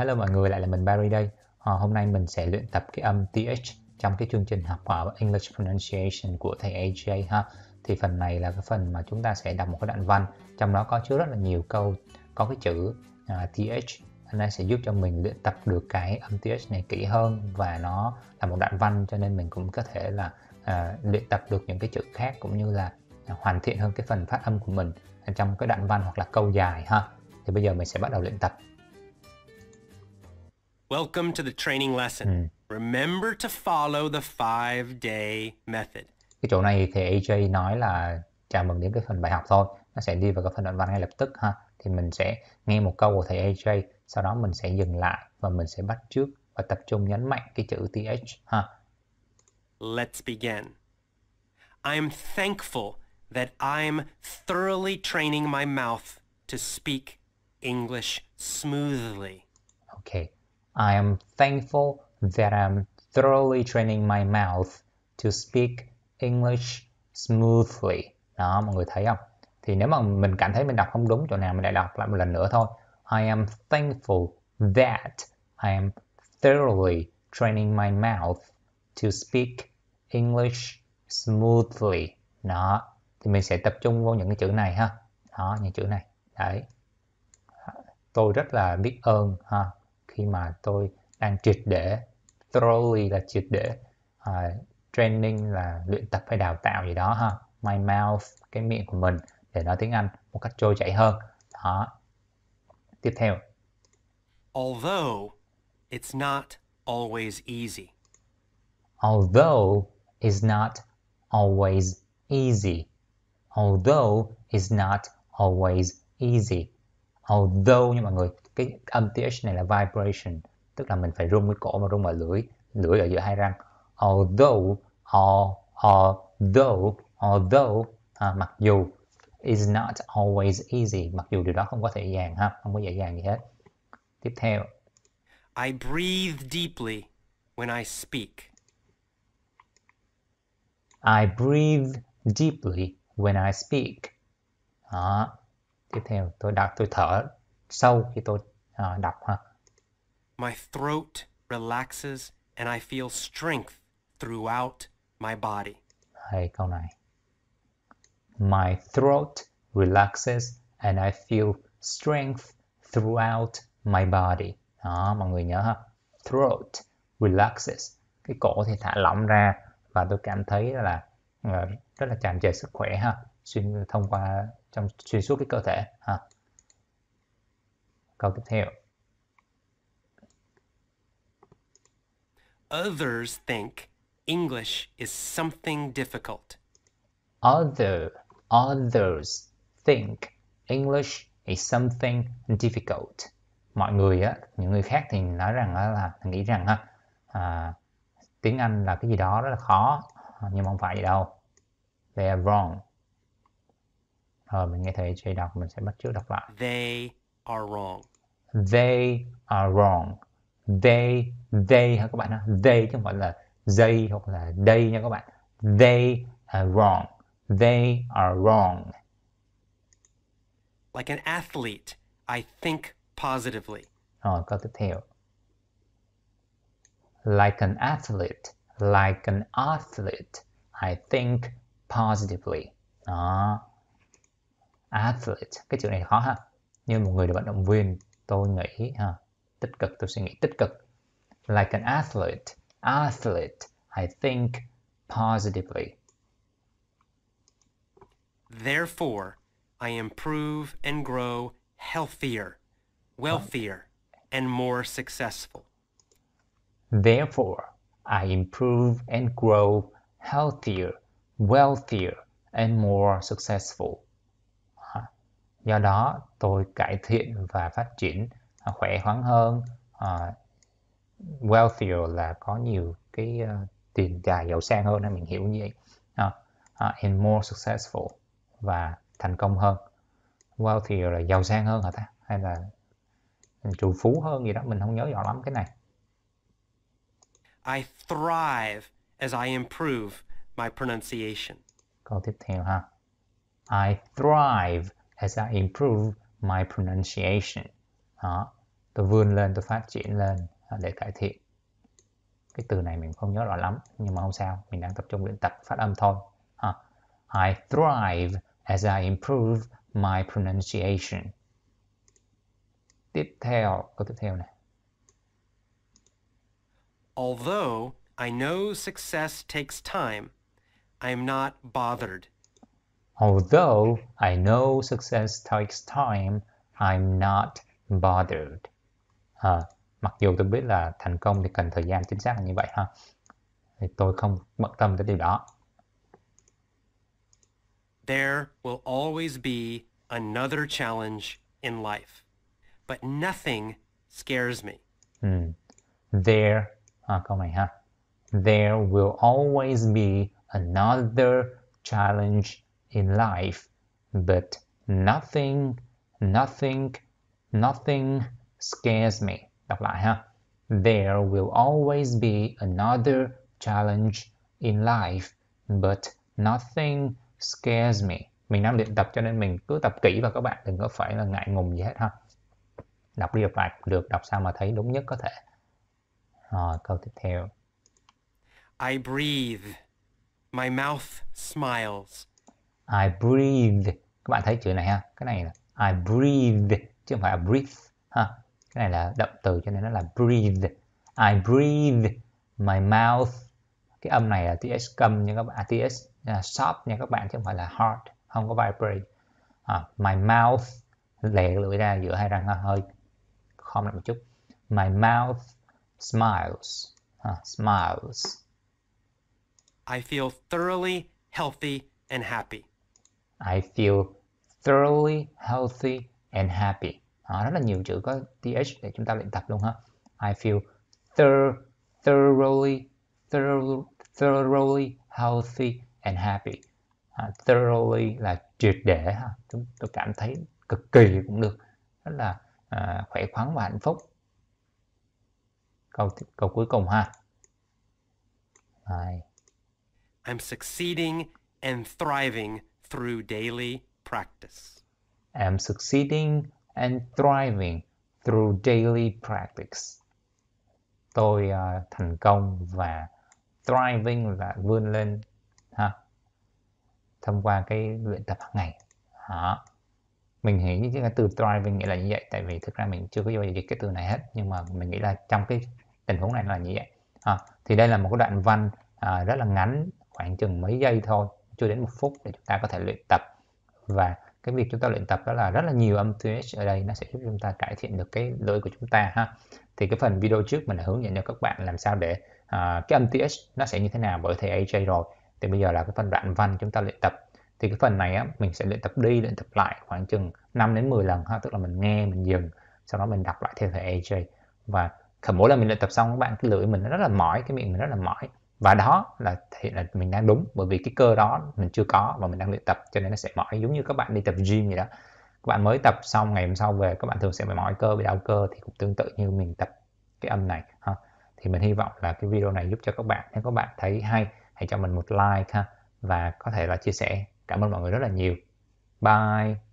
Hello mọi người, lại là mình Barry đây. À, hôm nay mình sẽ luyện tập cái âm TH trong cái chương trình học ở English Pronunciation của thầy AJ ha. Thì phần này là cái phần mà chúng ta sẽ đọc một cái đoạn văn, trong đó có chứa rất là nhiều câu có cái chữ uh, à, TH. Nó sẽ giúp cho mình luyện tập được cái âm TH này kỹ hơn và nó là một đoạn văn cho nên mình cũng có thể là uh, luyện tập được những cái chữ khác cũng như là à, hoàn thiện hơn cái phần phát âm của mình trong cái đoạn văn hoặc là câu dài ha. Thì bây giờ mình sẽ bắt đầu luyện tập. Welcome to the training lesson. Ừ. Remember to follow the five-day method. Cái chỗ này thì AJ nói là chào mừng đến cái phần bài học thôi. Nó sẽ đi vào cái phần luận văn ngay lập tức ha. Thì mình sẽ nghe một câu của thầy AJ, sau đó mình sẽ dừng lại và mình sẽ bắt trước và tập trung nhấn mạnh cái chữ TH ha. Let's begin. I am thankful that I'm thoroughly training my mouth to speak English smoothly. Okay. I am thankful that I'm thoroughly training my mouth to speak English smoothly. Đó, mọi người thấy không? Thì nếu mà mình cảm thấy mình đọc không đúng chỗ nào mình lại đọc lại một lần nữa thôi. I am thankful that I am thoroughly training my mouth to speak English smoothly. Đó, thì mình sẽ tập trung vào những cái chữ này ha. Đó, những chữ này. Đấy. Tôi rất là biết ơn ha khi mà tôi đang triệt để thoroughly là triệt để uh, training là luyện tập hay đào tạo gì đó ha my mouth cái miệng của mình để nói tiếng Anh một cách trôi chảy hơn đó tiếp theo although it's not always easy although is not always easy although is not always easy although như mọi người cái âm th này là vibration tức là mình phải rung cái cổ và rung vào lưỡi lưỡi ở giữa hai răng although although although à, mặc dù is not always easy mặc dù điều đó không có thể dàng ha không có dễ dàng gì hết tiếp theo I breathe deeply when I speak I breathe deeply when I speak đó. tiếp theo tôi đặt tôi thở sâu khi tôi uh, đọc ha. My throat relaxes and I feel strength throughout my body. Hay câu này. My throat relaxes and I feel strength throughout my body. Đó, mọi người nhớ ha. Throat relaxes. Cái cổ thì thả lỏng ra và tôi cảm thấy là rất là tràn trề sức khỏe ha, xuyên thông qua trong xuyên suốt cái cơ thể ha. Câu tiếp theo. Others think English is something difficult. Other, others think English is something difficult. Mọi người á, những người khác thì nói rằng á, là nghĩ rằng á, à, tiếng Anh là cái gì đó rất là khó, nhưng không phải vậy đâu. They are wrong. Rồi mình nghe thầy chơi đọc mình sẽ bắt chước đọc lại. They are wrong they are wrong they they ha các bạn ha they chứ không phải là they hoặc là they nha các bạn they are wrong they are wrong like an athlete I think positively rồi câu tiếp theo like an athlete like an athlete I think positively đó athlete cái chữ này khó ha như một người vận động viên tôi nghĩ ha tích cực tôi suy nghĩ tích cực like an athlete athlete I think positively therefore I improve and grow healthier wealthier and more successful therefore I improve and grow healthier wealthier and more successful do đó tôi cải thiện và phát triển à, khỏe khoắn hơn uh, à, wealthier là có nhiều cái uh, tiền tài giàu sang hơn nên mình hiểu như vậy uh, uh, and more successful và thành công hơn wealthier là giàu sang hơn hả ta hay là trù phú hơn gì đó mình không nhớ rõ lắm cái này I thrive as I improve my pronunciation. Câu tiếp theo ha. I thrive as I improve my pronunciation đó tôi vươn lên tôi phát triển lên à, để cải thiện cái từ này mình không nhớ rõ lắm nhưng mà không sao mình đang tập trung luyện tập phát âm thôi ha. I thrive as I improve my pronunciation tiếp theo câu tiếp theo này Although I know success takes time, I'm not bothered. Although I know success takes time, I'm not bothered. À, mặc dù tôi biết là thành công thì cần thời gian chính xác là như vậy ha. Thì tôi không bận tâm tới điều đó. There will always be another challenge in life, but nothing scares me. Hmm. There, à, câu này ha. There will always be another challenge in life, but nothing, nothing, nothing scares me. Đọc lại ha. There will always be another challenge in life, but nothing scares me. Mình đang luyện tập cho nên mình cứ tập kỹ và các bạn đừng có phải là ngại ngùng gì hết ha. Đọc đi đọc lại được, đọc sao mà thấy đúng nhất có thể. Rồi, câu tiếp theo. I breathe. My mouth smiles. I breathed các bạn thấy chữ này ha cái này là I breathed chứ không phải breathe ha cái này là động từ cho nên nó là breathed I breathed my mouth cái âm này là TH cầm nhưng các bạn à, TH uh, soft nha các bạn chứ không phải là hard không có vibrate à, my mouth lè lưỡi ra giữa hai răng hơi khom lại một chút my mouth smiles à, smiles I feel thoroughly healthy and happy I feel thoroughly healthy and happy đó, rất là nhiều chữ có th để chúng ta luyện tập luôn ha I feel thor thoroughly thoroughly healthy and happy à, thoroughly là triệt để ha chúng tôi cảm thấy cực kỳ cũng được rất là à, khỏe khoắn và hạnh phúc câu câu cuối cùng ha Rồi. I'm succeeding and thriving through daily practice. am succeeding and thriving through daily practice. Tôi uh, thành công và thriving là vươn lên ha thông qua cái luyện tập hàng ngày. Đó. Mình nghĩ cái từ thriving nghĩa là như vậy tại vì thực ra mình chưa có vô dịch cái từ này hết nhưng mà mình nghĩ là trong cái tình huống này là như vậy. ha. thì đây là một cái đoạn văn à, rất là ngắn khoảng chừng mấy giây thôi chưa đến một phút để chúng ta có thể luyện tập và cái việc chúng ta luyện tập đó là rất là nhiều âm TH ở đây nó sẽ giúp chúng ta cải thiện được cái lưỡi của chúng ta ha thì cái phần video trước mình đã hướng dẫn cho các bạn làm sao để à, cái âm TH nó sẽ như thế nào bởi thầy AJ rồi thì bây giờ là cái phần đoạn văn chúng ta luyện tập thì cái phần này á, mình sẽ luyện tập đi luyện tập lại khoảng chừng 5 đến 10 lần ha tức là mình nghe mình dừng sau đó mình đọc lại theo thầy AJ và mỗi lần mình luyện tập xong các bạn cái lưỡi mình nó rất là mỏi cái miệng mình rất là mỏi và đó là hiện là mình đang đúng bởi vì cái cơ đó mình chưa có và mình đang luyện tập cho nên nó sẽ mỏi giống như các bạn đi tập gym vậy đó các bạn mới tập xong ngày hôm sau về các bạn thường sẽ bị mỏi cơ bị đau cơ thì cũng tương tự như mình tập cái âm này ha thì mình hy vọng là cái video này giúp cho các bạn nếu các bạn thấy hay hãy cho mình một like ha và có thể là chia sẻ cảm ơn mọi người rất là nhiều bye